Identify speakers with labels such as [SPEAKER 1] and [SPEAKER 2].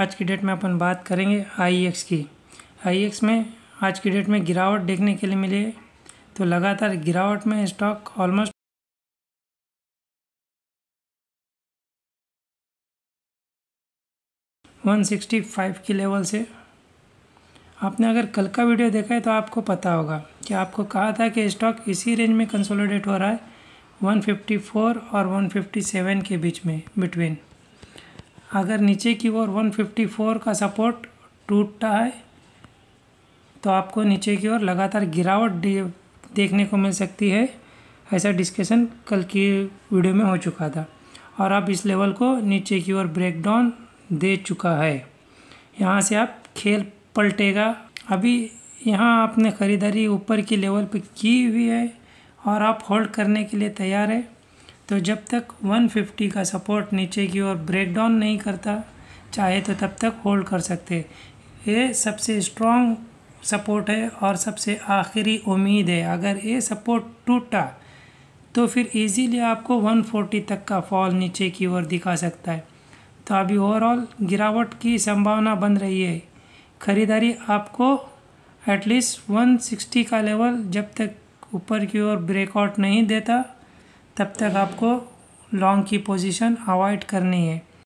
[SPEAKER 1] आज की डेट में अपन बात करेंगे आई e की आई e में आज की डेट में गिरावट देखने के लिए मिली है तो लगातार गिरावट में stock almost one sixty five के लेवल से आपने अगर कल का वीडियो देखा है तो आपको पता होगा कि आपको कहा था कि स्टॉक इसी रेंज में कंसोलिडेट हो रहा है वन फिफ्टी फोर और वन फिफ्टी सेवन के बीच में बिटवीन अगर नीचे की ओर 154 का सपोर्ट टूटता है तो आपको नीचे की ओर लगातार गिरावट देखने को मिल सकती है ऐसा डिस्कशन कल की वीडियो में हो चुका था और आप इस लेवल को नीचे की ओर ब्रेक डाउन दे चुका है यहाँ से आप खेल पलटेगा अभी यहाँ आपने ख़रीदारी ऊपर की लेवल पे की हुई है और आप होल्ड करने के लिए तैयार है तो जब तक 150 का सपोर्ट नीचे की ओर ब्रेक डाउन नहीं करता चाहे तो तब तक होल्ड कर सकते ये सबसे स्ट्रॉन्ग सपोर्ट है और सबसे आखिरी उम्मीद है अगर ये सपोर्ट टूटा तो फिर इजीली आपको 140 तक का फॉल नीचे की ओर दिखा सकता है तो अभी ओवरऑल गिरावट की संभावना बन रही है ख़रीदारी आपको एटलीस्ट 160 का लेवल जब तक ऊपर की ओर ब्रेकआउट नहीं देता तब तक आपको लॉन्ग की पोजीशन अवॉइड करनी है